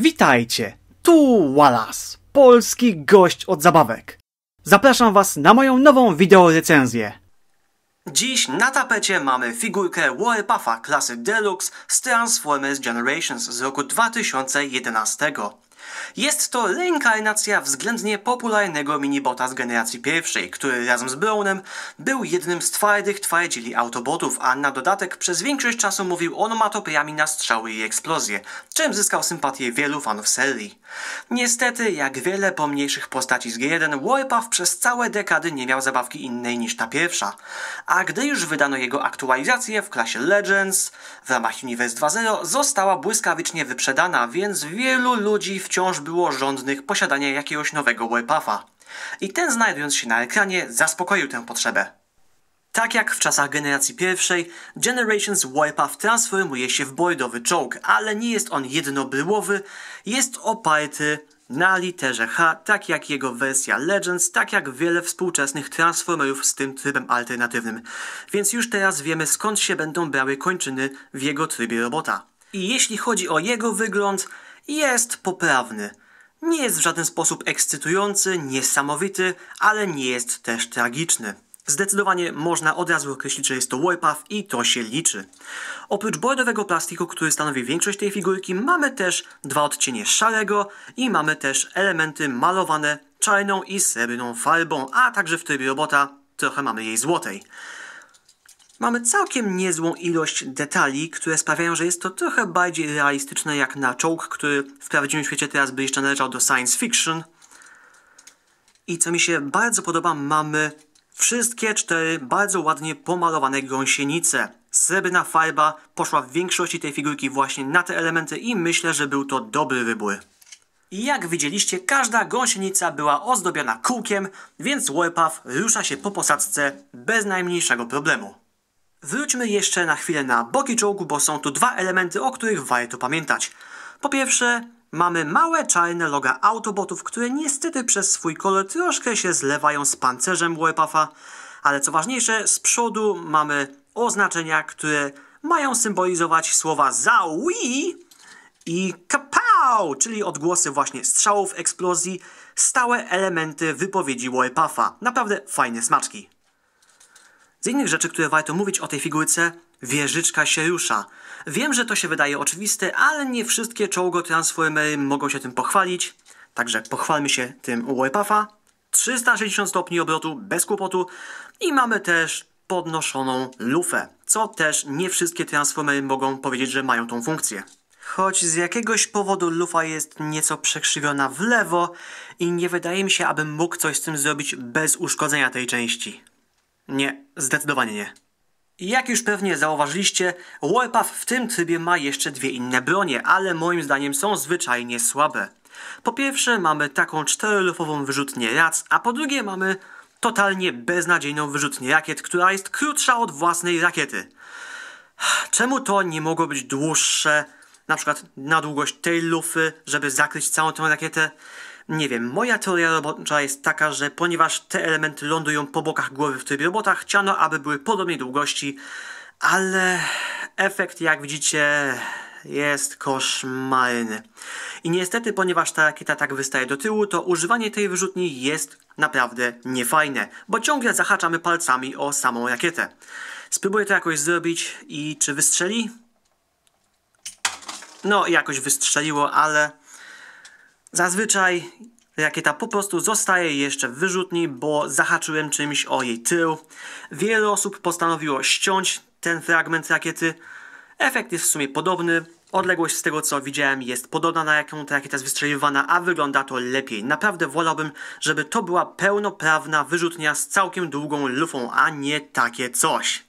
Witajcie, tu Wallace, polski gość od zabawek. Zapraszam Was na moją nową wideorecenzję. Dziś na tapecie mamy figurkę Warpuffa klasy Deluxe z Transformers Generations z roku 2011. Jest to reinkarnacja względnie popularnego minibota z generacji pierwszej, który razem z Brownem był jednym z twardych twardzili Autobotów, a na dodatek przez większość czasu mówił onomatopiami na strzały i eksplozje, czym zyskał sympatię wielu fanów serii. Niestety, jak wiele pomniejszych postaci z G1, Warpath przez całe dekady nie miał zabawki innej niż ta pierwsza. A gdy już wydano jego aktualizację w klasie Legends, w ramach Universe 2.0 została błyskawicznie wyprzedana, więc wielu ludzi wciąż wciąż było żądnych posiadania jakiegoś nowego wepafa. I ten znajdując się na ekranie zaspokoił tę potrzebę. Tak jak w czasach generacji pierwszej, Generations Wipeout transformuje się w boydowy czołg, ale nie jest on jednobryłowy, jest oparty na literze H, tak jak jego wersja Legends, tak jak wiele współczesnych Transformerów z tym trybem alternatywnym. Więc już teraz wiemy skąd się będą brały kończyny w jego trybie robota. I jeśli chodzi o jego wygląd, jest poprawny. Nie jest w żaden sposób ekscytujący, niesamowity, ale nie jest też tragiczny. Zdecydowanie można od razu określić, że jest to Warpath i to się liczy. Oprócz bordowego plastiku, który stanowi większość tej figurki, mamy też dwa odcienie szarego i mamy też elementy malowane czarną i srebrną farbą, a także w trybie robota trochę mamy jej złotej. Mamy całkiem niezłą ilość detali, które sprawiają, że jest to trochę bardziej realistyczne jak na czołg, który w prawdziwym świecie teraz by jeszcze należał do science fiction. I co mi się bardzo podoba, mamy wszystkie cztery bardzo ładnie pomalowane gąsienice. Srebrna farba poszła w większości tej figurki właśnie na te elementy i myślę, że był to dobry wybór. I jak widzieliście, każda gąsienica była ozdobiona kółkiem, więc Warpath rusza się po posadzce bez najmniejszego problemu. Wróćmy jeszcze na chwilę na boki czołgu, bo są tu dwa elementy, o których warto pamiętać. Po pierwsze, mamy małe czarne loga Autobotów, które niestety przez swój kolor troszkę się zlewają z pancerzem Warpuffa, ale co ważniejsze, z przodu mamy oznaczenia, które mają symbolizować słowa ZAUI i KAPAU, czyli odgłosy właśnie strzałów, eksplozji, stałe elementy wypowiedzi Warpuffa. Naprawdę fajne smaczki innych rzeczy, które warto mówić o tej figurce, wieżyczka się rusza. Wiem, że to się wydaje oczywiste, ale nie wszystkie czołgo Transformery mogą się tym pochwalić, także pochwalmy się tym Warpuffa. 360 stopni obrotu bez kłopotu i mamy też podnoszoną lufę, co też nie wszystkie Transformery mogą powiedzieć, że mają tą funkcję. Choć z jakiegoś powodu lufa jest nieco przekrzywiona w lewo i nie wydaje mi się, abym mógł coś z tym zrobić bez uszkodzenia tej części. Nie, zdecydowanie nie. Jak już pewnie zauważyliście, Warpath w tym trybie ma jeszcze dwie inne bronie, ale moim zdaniem są zwyczajnie słabe. Po pierwsze mamy taką czterolufową wyrzutnię rac, a po drugie mamy totalnie beznadziejną wyrzutnię rakiet, która jest krótsza od własnej rakiety. Czemu to nie mogło być dłuższe, na przykład na długość tej lufy, żeby zakryć całą tę rakietę? Nie wiem, moja teoria robocza jest taka, że ponieważ te elementy lądują po bokach głowy w tych robotach, chciano, aby były podobnej długości, ale efekt, jak widzicie, jest koszmarny. I niestety, ponieważ ta rakieta tak wystaje do tyłu, to używanie tej wyrzutni jest naprawdę niefajne, bo ciągle zahaczamy palcami o samą rakietę. Spróbuję to jakoś zrobić i czy wystrzeli? No, jakoś wystrzeliło, ale Zazwyczaj rakieta po prostu zostaje jeszcze w wyrzutni, bo zahaczyłem czymś o jej tył. Wiele osób postanowiło ściąć ten fragment rakiety. Efekt jest w sumie podobny. Odległość z tego co widziałem jest podobna na jaką ta rakieta jest wystrzeliwana, a wygląda to lepiej. Naprawdę wolałbym, żeby to była pełnoprawna wyrzutnia z całkiem długą lufą, a nie takie coś.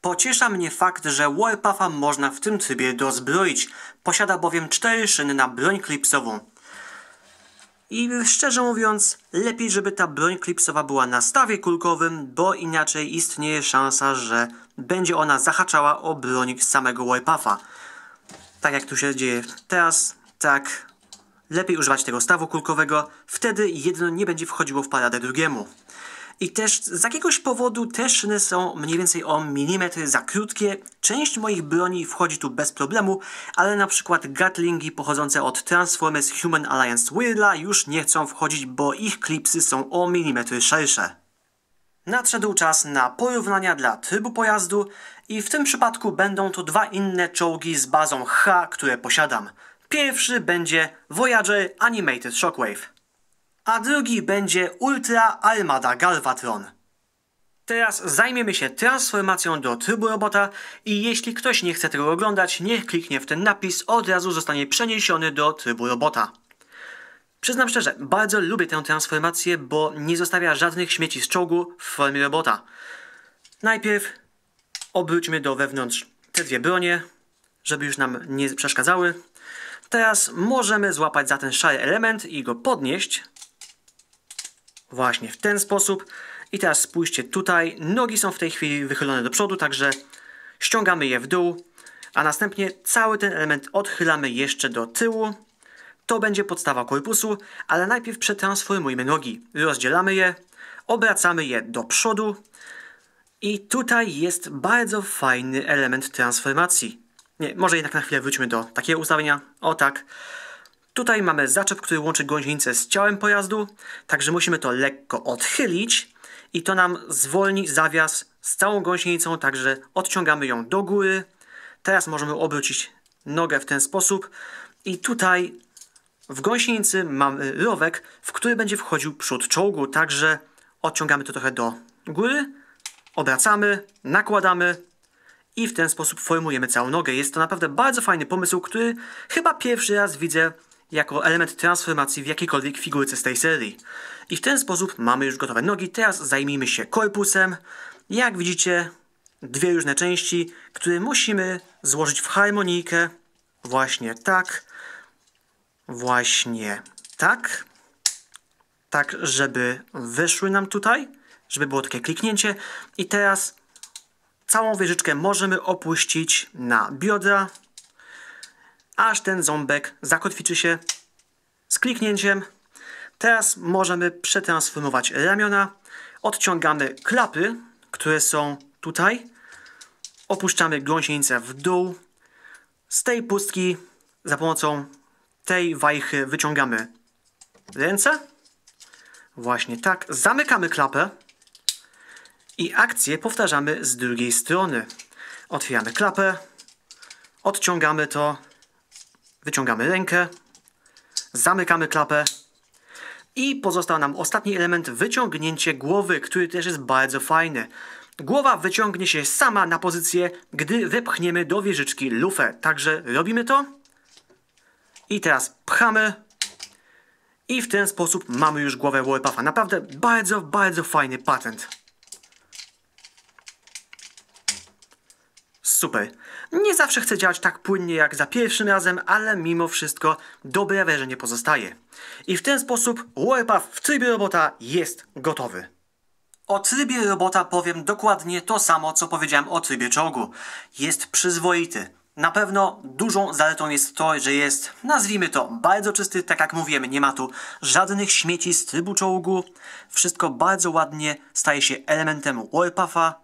Pociesza mnie fakt, że Warpuffa można w tym trybie dozbroić. Posiada bowiem cztery szyny na broń klipsową. I szczerze mówiąc, lepiej, żeby ta broń klipsowa była na stawie kulkowym, bo inaczej istnieje szansa, że będzie ona zahaczała o broń samego wipe'a. Tak jak tu się dzieje teraz, tak lepiej używać tego stawu kulkowego, wtedy jedno nie będzie wchodziło w paradę drugiemu i też z jakiegoś powodu te szyny są mniej więcej o milimetry za krótkie. Część moich broni wchodzi tu bez problemu, ale na przykład Gatlingi pochodzące od Transformers Human Alliance Weirdla już nie chcą wchodzić, bo ich klipsy są o milimetry szersze. Nadszedł czas na porównania dla trybu pojazdu i w tym przypadku będą to dwa inne czołgi z bazą H, które posiadam. Pierwszy będzie Voyager Animated Shockwave a drugi będzie Ultra Armada Galvatron. Teraz zajmiemy się transformacją do trybu robota i jeśli ktoś nie chce tego oglądać, niech kliknie w ten napis, od razu zostanie przeniesiony do trybu robota. Przyznam szczerze, bardzo lubię tę transformację, bo nie zostawia żadnych śmieci z czołgu w formie robota. Najpierw obróćmy do wewnątrz te dwie bronie, żeby już nam nie przeszkadzały. Teraz możemy złapać za ten szary element i go podnieść, Właśnie w ten sposób. I teraz spójrzcie tutaj, nogi są w tej chwili wychylone do przodu, także ściągamy je w dół, a następnie cały ten element odchylamy jeszcze do tyłu. To będzie podstawa korpusu, ale najpierw przetransformujmy nogi. Rozdzielamy je, obracamy je do przodu i tutaj jest bardzo fajny element transformacji. Nie, może jednak na chwilę wróćmy do takiego ustawienia. O tak. Tutaj mamy zaczep, który łączy gąsienicę z ciałem pojazdu, także musimy to lekko odchylić i to nam zwolni zawias z całą gąsienicą, także odciągamy ją do góry. Teraz możemy obrócić nogę w ten sposób i tutaj w gąsienicy mamy rowek, w który będzie wchodził przód czołgu, także odciągamy to trochę do góry, obracamy, nakładamy i w ten sposób formujemy całą nogę. Jest to naprawdę bardzo fajny pomysł, który chyba pierwszy raz widzę jako element transformacji w jakiejkolwiek figurce z tej serii. I w ten sposób mamy już gotowe nogi, teraz zajmijmy się korpusem. Jak widzicie, dwie różne części, które musimy złożyć w harmonijkę. Właśnie tak, właśnie tak, tak żeby wyszły nam tutaj, żeby było takie kliknięcie. I teraz całą wieżyczkę możemy opuścić na biodra, aż ten ząbek zakotwiczy się z kliknięciem. Teraz możemy przetransformować ramiona. Odciągamy klapy, które są tutaj. Opuszczamy gąsienicę w dół. Z tej pustki za pomocą tej wajchy wyciągamy ręce. Właśnie tak. Zamykamy klapę i akcję powtarzamy z drugiej strony. Otwieramy klapę, odciągamy to, Wyciągamy rękę, zamykamy klapę i pozostał nam ostatni element, wyciągnięcie głowy, który też jest bardzo fajny. Głowa wyciągnie się sama na pozycję, gdy wepchniemy do wieżyczki lufę. Także robimy to. I teraz pchamy. I w ten sposób mamy już głowę Warpafa. Naprawdę bardzo, bardzo fajny patent. super. Nie zawsze chcę działać tak płynnie jak za pierwszym razem, ale mimo wszystko dobre wrażenie pozostaje. I w ten sposób Warpath w trybie robota jest gotowy. O trybie robota powiem dokładnie to samo, co powiedziałem o trybie czołgu. Jest przyzwoity. Na pewno dużą zaletą jest to, że jest, nazwijmy to, bardzo czysty, tak jak mówiłem, nie ma tu żadnych śmieci z trybu czołgu. Wszystko bardzo ładnie staje się elementem Warpatha.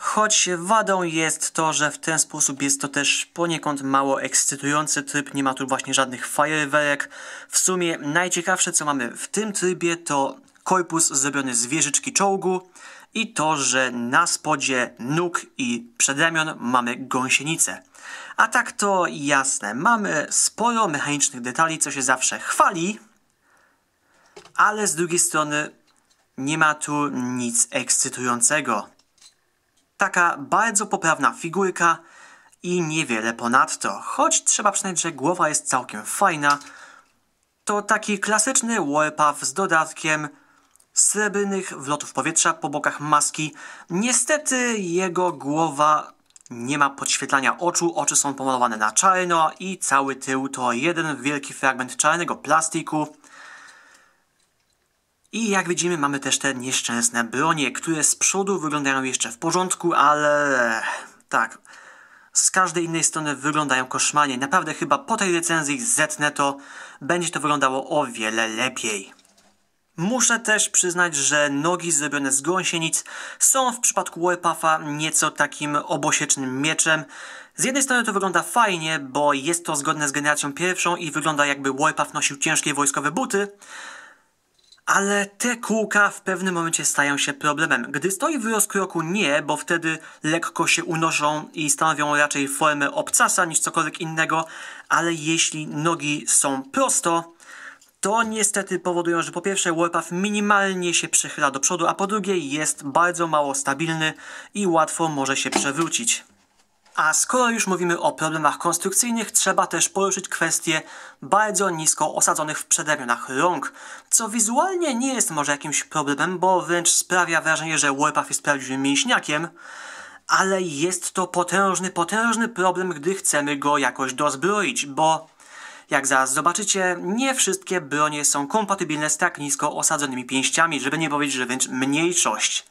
Choć wadą jest to, że w ten sposób jest to też poniekąd mało ekscytujący tryb, nie ma tu właśnie żadnych fajerwerek. W sumie najciekawsze co mamy w tym trybie to korpus zrobiony z wieżyczki czołgu i to, że na spodzie nóg i przedramion mamy gąsienicę. A tak to jasne, mamy sporo mechanicznych detali, co się zawsze chwali, ale z drugiej strony nie ma tu nic ekscytującego. Taka bardzo poprawna figurka i niewiele ponadto, choć trzeba przyznać, że głowa jest całkiem fajna. To taki klasyczny warpath z dodatkiem srebrnych wlotów powietrza po bokach maski. Niestety jego głowa nie ma podświetlania oczu, oczy są pomalowane na czarno i cały tył to jeden wielki fragment czarnego plastiku i jak widzimy mamy też te nieszczęsne bronie, które z przodu wyglądają jeszcze w porządku, ale... Tak, z każdej innej strony wyglądają koszmarnie. Naprawdę chyba po tej recenzji zetnę to, będzie to wyglądało o wiele lepiej. Muszę też przyznać, że nogi zrobione z gąsienic są w przypadku Warpuffa nieco takim obosiecznym mieczem. Z jednej strony to wygląda fajnie, bo jest to zgodne z generacją pierwszą i wygląda jakby Warpuff nosił ciężkie wojskowe buty, ale te kółka w pewnym momencie stają się problemem. Gdy stoi w rozkroku nie, bo wtedy lekko się unoszą i stanowią raczej formę obcasa niż cokolwiek innego, ale jeśli nogi są prosto, to niestety powodują, że po pierwsze warpath minimalnie się przychyla do przodu, a po drugie jest bardzo mało stabilny i łatwo może się przewrócić. A skoro już mówimy o problemach konstrukcyjnych, trzeba też poruszyć kwestię bardzo nisko osadzonych w przedramionach rąk, co wizualnie nie jest może jakimś problemem, bo wręcz sprawia wrażenie, że Warpath jest prawdziwym mięśniakiem, ale jest to potężny, potężny problem, gdy chcemy go jakoś dozbroić, bo jak zaraz zobaczycie, nie wszystkie bronie są kompatybilne z tak nisko osadzonymi pięściami, żeby nie powiedzieć, że wręcz mniejszość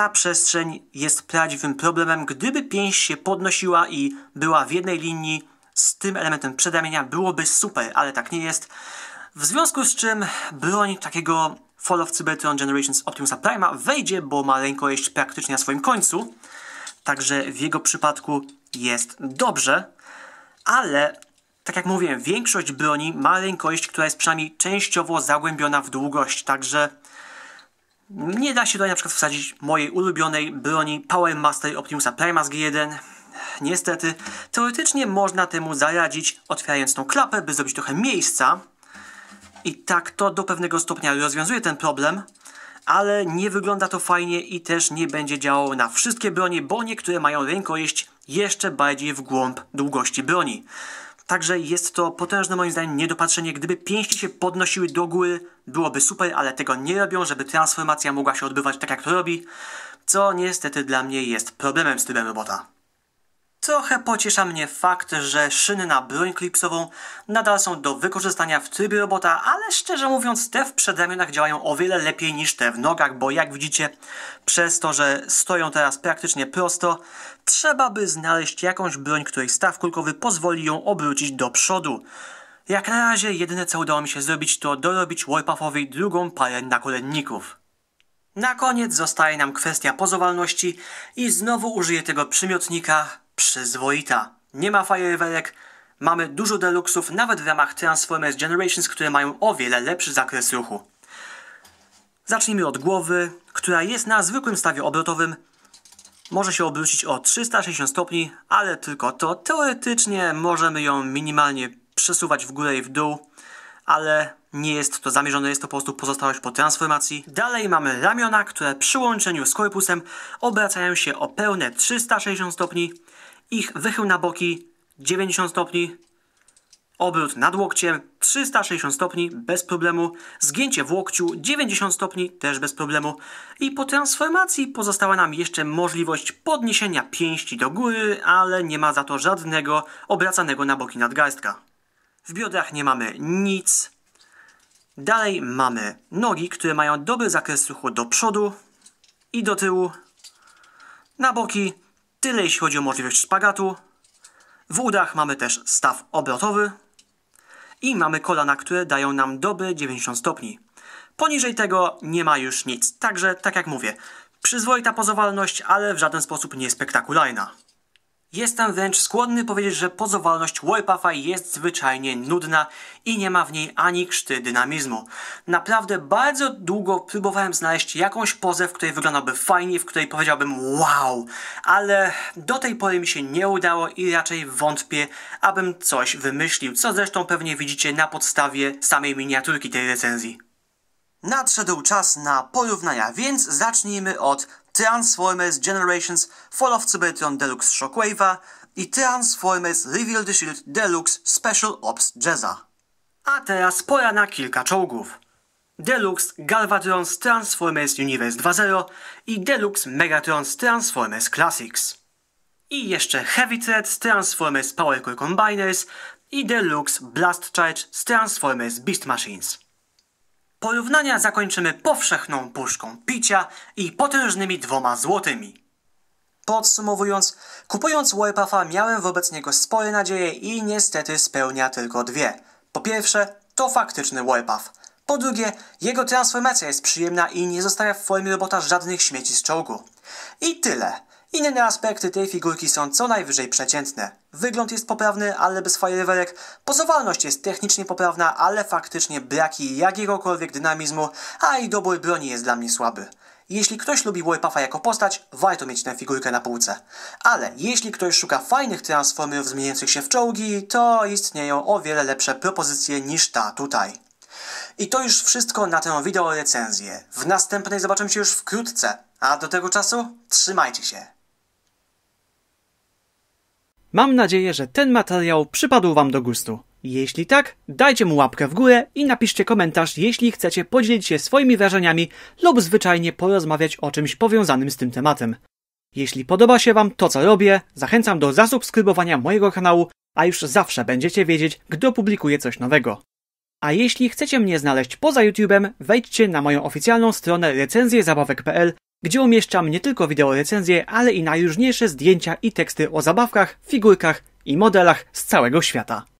ta przestrzeń jest prawdziwym problemem. Gdyby pięść się podnosiła i była w jednej linii z tym elementem przedamienia, byłoby super, ale tak nie jest. W związku z czym broń takiego Fall of Cybertron Generations Optimusa Prima wejdzie, bo ma rękojeść praktycznie na swoim końcu. Także w jego przypadku jest dobrze, ale tak jak mówiłem, większość broni ma rękojeść, która jest przynajmniej częściowo zagłębiona w długość, także nie da się tutaj na przykład wsadzić mojej ulubionej broni Power Master Optimusa Prima G1. Niestety, teoretycznie można temu zaradzić, otwierając tą klapę, by zrobić trochę miejsca. I tak to do pewnego stopnia rozwiązuje ten problem, ale nie wygląda to fajnie i też nie będzie działało na wszystkie bronie, bo niektóre mają rękojeść jeszcze bardziej w głąb długości broni. Także jest to potężne moim zdaniem niedopatrzenie. Gdyby pięści się podnosiły do góry, byłoby super, ale tego nie robią, żeby transformacja mogła się odbywać tak jak to robi, co niestety dla mnie jest problemem z trybem robota. Trochę pociesza mnie fakt, że szyny na broń klipsową nadal są do wykorzystania w trybie robota, ale szczerze mówiąc te w przedramionach działają o wiele lepiej niż te w nogach, bo jak widzicie, przez to, że stoją teraz praktycznie prosto, trzeba by znaleźć jakąś broń, której staw kulkowy pozwoli ją obrócić do przodu. Jak na razie jedyne co udało mi się zrobić to dorobić Warpuffowi drugą parę nakolenników. Na koniec zostaje nam kwestia pozowalności i znowu użyję tego przymiotnika przyzwoita. Nie ma fajerwerek, mamy dużo deluxów, nawet w ramach Transformers Generations, które mają o wiele lepszy zakres ruchu. Zacznijmy od głowy, która jest na zwykłym stawie obrotowym. Może się obrócić o 360 stopni, ale tylko to teoretycznie możemy ją minimalnie przesuwać w górę i w dół, ale nie jest to zamierzone, jest to po prostu pozostałość po transformacji. Dalej mamy ramiona, które przy łączeniu z korpusem obracają się o pełne 360 stopni. Ich wychył na boki 90 stopni, obrót nad łokciem 360 stopni bez problemu, zgięcie w łokciu 90 stopni też bez problemu i po transformacji pozostała nam jeszcze możliwość podniesienia pięści do góry, ale nie ma za to żadnego obracanego na boki nadgarstka. W biodrach nie mamy nic. Dalej mamy nogi, które mają dobry zakres ruchu do przodu i do tyłu. Na boki Tyle jeśli chodzi o możliwość spagatu. W udach mamy też staw obrotowy i mamy kolana, które dają nam doby 90 stopni. Poniżej tego nie ma już nic, także tak jak mówię, przyzwoita pozowalność, ale w żaden sposób nie spektakularna. Jestem wręcz skłonny powiedzieć, że pozowalność Warpuffa jest zwyczajnie nudna i nie ma w niej ani krzty dynamizmu. Naprawdę bardzo długo próbowałem znaleźć jakąś pozę, w której wyglądałby fajnie, w której powiedziałbym wow, ale do tej pory mi się nie udało i raczej wątpię, abym coś wymyślił, co zresztą pewnie widzicie na podstawie samej miniaturki tej recenzji. Nadszedł czas na porównania, więc zacznijmy od Transformers Generations Fall of Cybertron Deluxe Shockwave'a i Transformers Reveal the Shield Deluxe Special Ops Jazza. A teraz pora na kilka czołgów. Deluxe Galvatron's Transformers Universe 2.0 i Deluxe Megatron's Transformers Classics. I jeszcze Heavy Threat z Transformers Powercore Combiners i Deluxe Blast Charge z Transformers Beast Machines. Porównania zakończymy powszechną puszką picia i potężnymi dwoma złotymi. Podsumowując, kupując Warpuffa miałem wobec niego spore nadzieje i niestety spełnia tylko dwie. Po pierwsze, to faktyczny Warpuff. Po drugie, jego transformacja jest przyjemna i nie zostawia w formie robota żadnych śmieci z czołgu. I tyle. Inne aspekty tej figurki są co najwyżej przeciętne. Wygląd jest poprawny, ale bez fajerwerek, pozowalność jest technicznie poprawna, ale faktycznie braki jakiegokolwiek dynamizmu, a i dobór broni jest dla mnie słaby. Jeśli ktoś lubi Warpuffa jako postać, warto mieć tę figurkę na półce. Ale jeśli ktoś szuka fajnych transformerów zmieniających się w czołgi, to istnieją o wiele lepsze propozycje niż ta tutaj. I to już wszystko na tę wideo recenzję. W następnej zobaczymy się już wkrótce, a do tego czasu trzymajcie się. Mam nadzieję, że ten materiał przypadł Wam do gustu. Jeśli tak, dajcie mu łapkę w górę i napiszcie komentarz, jeśli chcecie podzielić się swoimi wrażeniami lub zwyczajnie porozmawiać o czymś powiązanym z tym tematem. Jeśli podoba się Wam to, co robię, zachęcam do zasubskrybowania mojego kanału, a już zawsze będziecie wiedzieć, gdy opublikuję coś nowego. A jeśli chcecie mnie znaleźć poza YouTube'em, wejdźcie na moją oficjalną stronę recenzjezabawek.pl, gdzie umieszczam nie tylko wideo recenzje, ale i najróżniejsze zdjęcia i teksty o zabawkach, figurkach i modelach z całego świata.